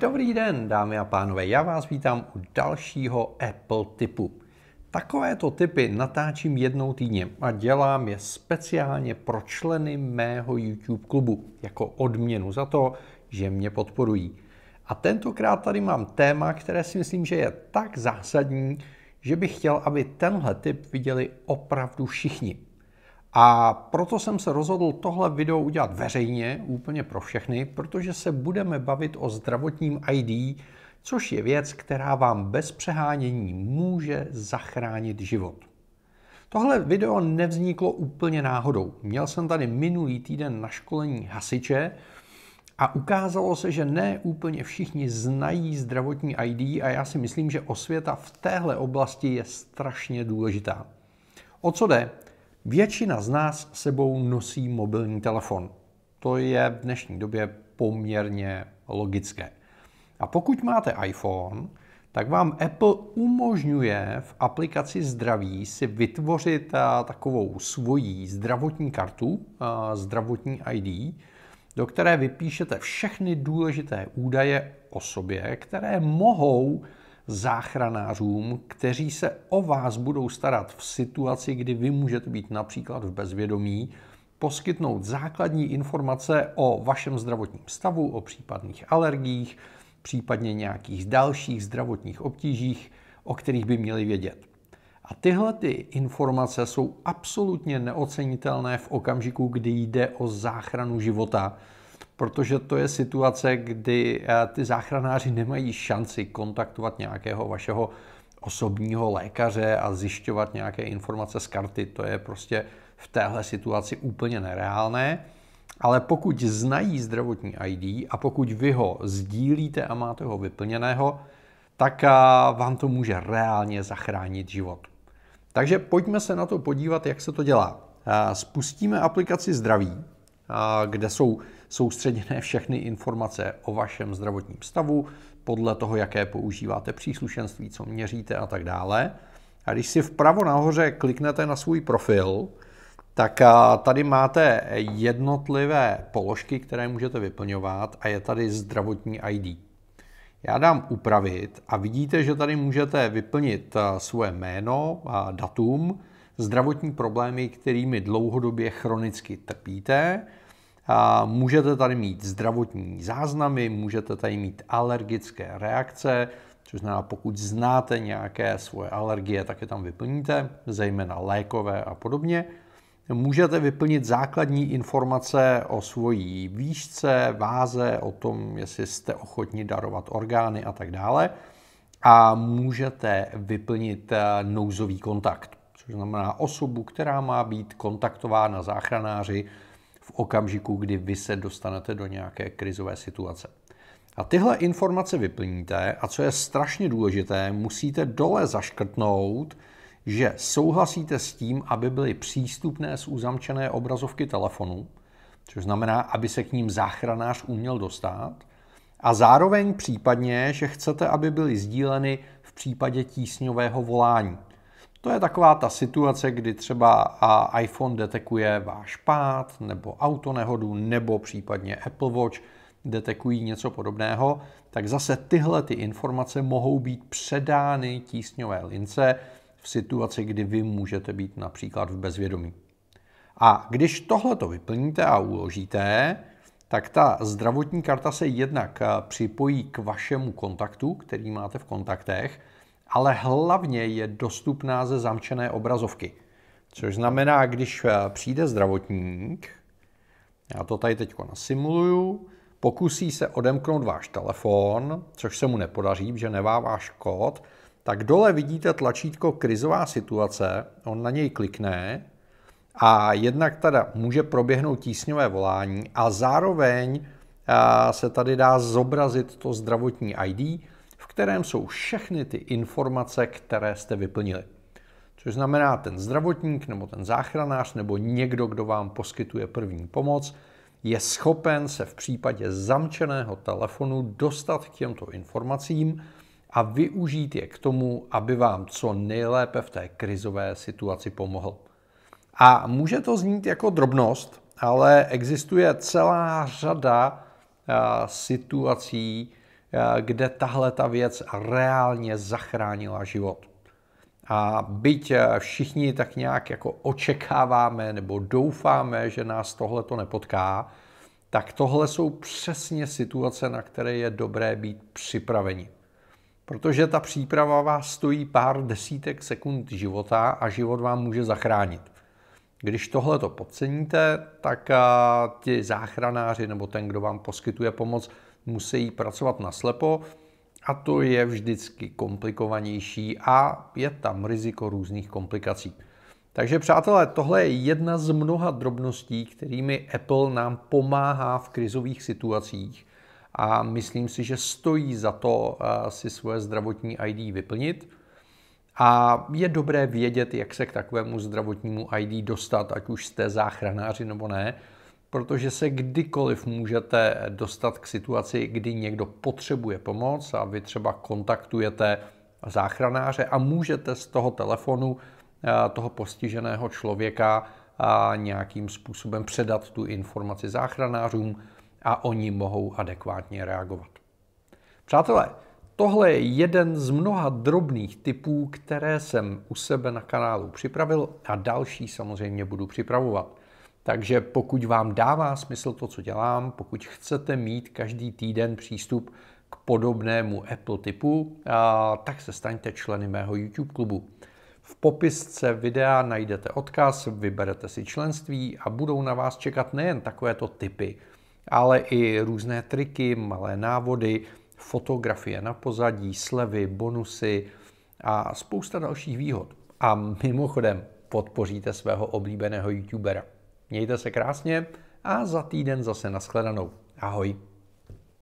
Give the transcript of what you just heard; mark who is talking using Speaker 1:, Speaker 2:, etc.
Speaker 1: Dobrý den, dámy a pánové, já vás vítám u dalšího Apple typu. Takovéto typy natáčím jednou týdně a dělám je speciálně pro členy mého YouTube klubu jako odměnu za to, že mě podporují. A tentokrát tady mám téma, které si myslím, že je tak zásadní, že bych chtěl, aby tenhle typ viděli opravdu všichni. A proto jsem se rozhodl tohle video udělat veřejně, úplně pro všechny, protože se budeme bavit o zdravotním ID, což je věc, která vám bez přehánění může zachránit život. Tohle video nevzniklo úplně náhodou. Měl jsem tady minulý týden na školení hasiče a ukázalo se, že ne úplně všichni znají zdravotní ID a já si myslím, že osvěta v téhle oblasti je strašně důležitá. O co jde? Většina z nás sebou nosí mobilní telefon. To je v dnešní době poměrně logické. A pokud máte iPhone, tak vám Apple umožňuje v aplikaci zdraví si vytvořit eh, takovou svoji zdravotní kartu, eh, zdravotní ID, do které vypíšete všechny důležité údaje o sobě, které mohou záchranářům, kteří se o vás budou starat v situaci, kdy vy můžete být například v bezvědomí, poskytnout základní informace o vašem zdravotním stavu, o případných alergiích, případně nějakých dalších zdravotních obtížích, o kterých by měli vědět. A tyhle ty informace jsou absolutně neocenitelné v okamžiku, kdy jde o záchranu života, protože to je situace, kdy eh, ty záchranáři nemají šanci kontaktovat nějakého vašeho osobního lékaře a zjišťovat nějaké informace z karty. To je prostě v téhle situaci úplně nereálné. Ale pokud znají zdravotní ID a pokud vy ho sdílíte a máte ho vyplněného, tak eh, vám to může reálně zachránit život. Takže pojďme se na to podívat, jak se to dělá. Eh, spustíme aplikaci zdraví kde jsou soustředěné všechny informace o vašem zdravotním stavu, podle toho, jaké používáte příslušenství, co měříte a tak dále. A když si vpravo nahoře kliknete na svůj profil, tak tady máte jednotlivé položky, které můžete vyplňovat a je tady zdravotní ID. Já dám upravit a vidíte, že tady můžete vyplnit svoje jméno, datum, zdravotní problémy, kterými dlouhodobě chronicky trpíte. A můžete tady mít zdravotní záznamy, můžete tady mít alergické reakce, což znamená, pokud znáte nějaké svoje alergie, tak je tam vyplníte, zejména lékové a podobně. Můžete vyplnit základní informace o svojí výšce, váze, o tom, jestli jste ochotni darovat orgány a tak dále. A můžete vyplnit eh, nouzový kontakt což znamená osobu, která má být kontaktována záchranáři v okamžiku, kdy vy se dostanete do nějaké krizové situace. A tyhle informace vyplníte a co je strašně důležité, musíte dole zaškrtnout, že souhlasíte s tím, aby byly přístupné z uzamčené obrazovky telefonu, což znamená, aby se k ním záchranář uměl dostat, a zároveň případně, že chcete, aby byly sdíleny v případě tísňového volání. To je taková ta situace, kdy třeba iPhone detekuje váš pád, nebo autonehodu, nebo případně Apple Watch detekují něco podobného, tak zase tyhle ty informace mohou být předány tísňové lince v situaci, kdy vy můžete být například v bezvědomí. A když tohle to vyplníte a uložíte, tak ta zdravotní karta se jednak připojí k vašemu kontaktu, který máte v kontaktech, ale hlavně je dostupná ze zamčené obrazovky. Což znamená, když eh, přijde zdravotník, já to tady teď nasimuluju, pokusí se odemknout váš telefon, což se mu nepodaří, že nevá váš kód, tak dole vidíte tlačítko krizová situace, on na něj klikne a jednak teda může proběhnout tísňové volání a zároveň eh, se tady dá zobrazit to zdravotní ID, kterém jsou všechny ty informace, které jste vyplnili. Což znamená ten zdravotník nebo ten záchranář nebo někdo, kdo vám poskytuje první pomoc, je schopen se v případě zamčeného telefonu dostat k těmto informacím a využít je k tomu, aby vám co nejlépe v té krizové situaci pomohl. A může to znít jako drobnost, ale existuje celá řada situací, Eh, kde tahle ta věc reálně zachránila život. A byť eh, všichni tak nějak jako očekáváme nebo doufáme, že nás tohle to nepotká, tak tohle jsou přesně situace, na které je dobré být připraveni. Protože ta příprava vás stojí pár desítek sekund života a život vám může zachránit. Když tohle to podceníte, tak eh, ti záchranáři nebo ten, kdo vám poskytuje pomoc, musí pracovat naslepo a to je vždycky komplikovanější a je tam riziko různých komplikací. Takže přátelé, tohle je jedna z mnoha drobností, kterými Apple nám pomáhá v krizových situacích a myslím si, že stojí za to eh, si svoje zdravotní ID vyplnit. A je dobré vědět, jak se k takovému zdravotnímu ID dostat, ať už jste záchranáři nebo ne protože se kdykoliv můžete dostat k situaci, kdy někdo potřebuje pomoc a vy třeba kontaktujete záchranáře a můžete z toho telefonu eh, toho postiženého člověka eh, nějakým způsobem předat tu informaci záchranářům a oni mohou adekvátně reagovat. Přátelé, tohle je jeden z mnoha drobných typů, které jsem u sebe na kanálu připravil a další samozřejmě budu připravovat. Takže pokud vám dává smysl to, co dělám, pokud chcete mít každý týden přístup k podobnému Apple typu, tak se staňte členy mého YouTube klubu. V popisce videa najdete odkaz, vyberete si členství a budou na vás čekat nejen takovéto typy, ale i různé triky, malé návody, fotografie na pozadí, slevy, bonusy a spousta dalších výhod. A mimochodem podpoříte svého oblíbeného youtubera. Mějte se krásně a za týden zase nashledanou. Ahoj.